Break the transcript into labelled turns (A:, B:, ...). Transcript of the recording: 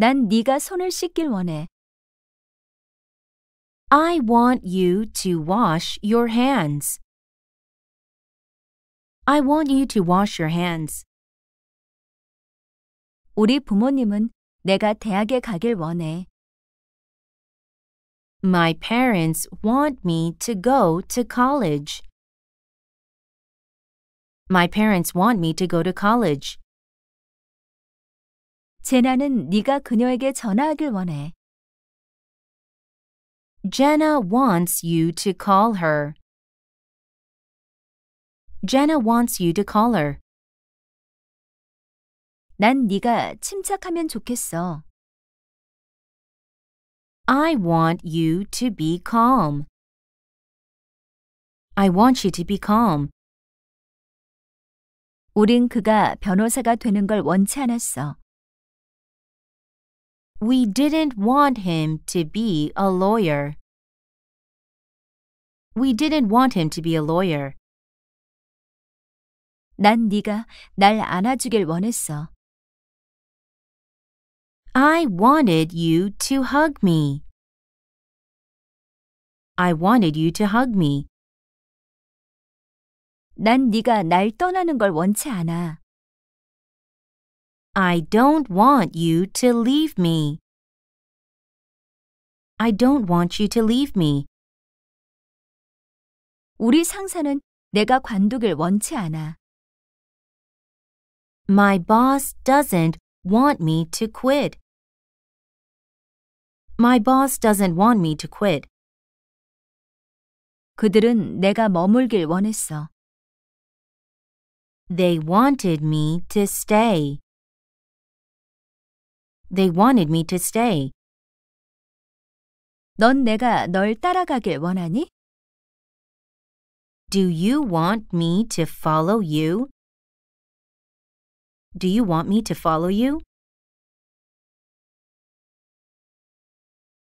A: 난 네가 손을 씻길 원해. I want you to wash your hands. I want you to wash your hands. 우리 부모님은 내가 대학에 가길 원해. My parents want me to go to college. My parents want me to go to college. 제나는 네가 그녀에게 전화하길 원해. Jenna wants you to call her. Jenna wants you to call her. 난 네가 침착하면 좋겠어. I want you to be calm. I want you to be calm. 우린 그가 변호사가 되는 걸 원치 않았어. We didn't want him to be a lawyer. We didn't want him to be a lawyer. 난 네가 날 안아주길 원했어. I wanted you to hug me. I wanted you to hug me. 난 네가 날 떠나는 걸 원치 않아. I don't want you to leave me. I don't want you to leave me. 우리 상사는 내가 관두길 원치 않아. My boss doesn't want me to quit. My boss doesn't want me to quit. 그들은 내가 머물길 원했어. They wanted me to stay. They wanted me to stay. 넌 내가 널 따라가길 원하니? Do you want me to follow you? Do you want me to follow you?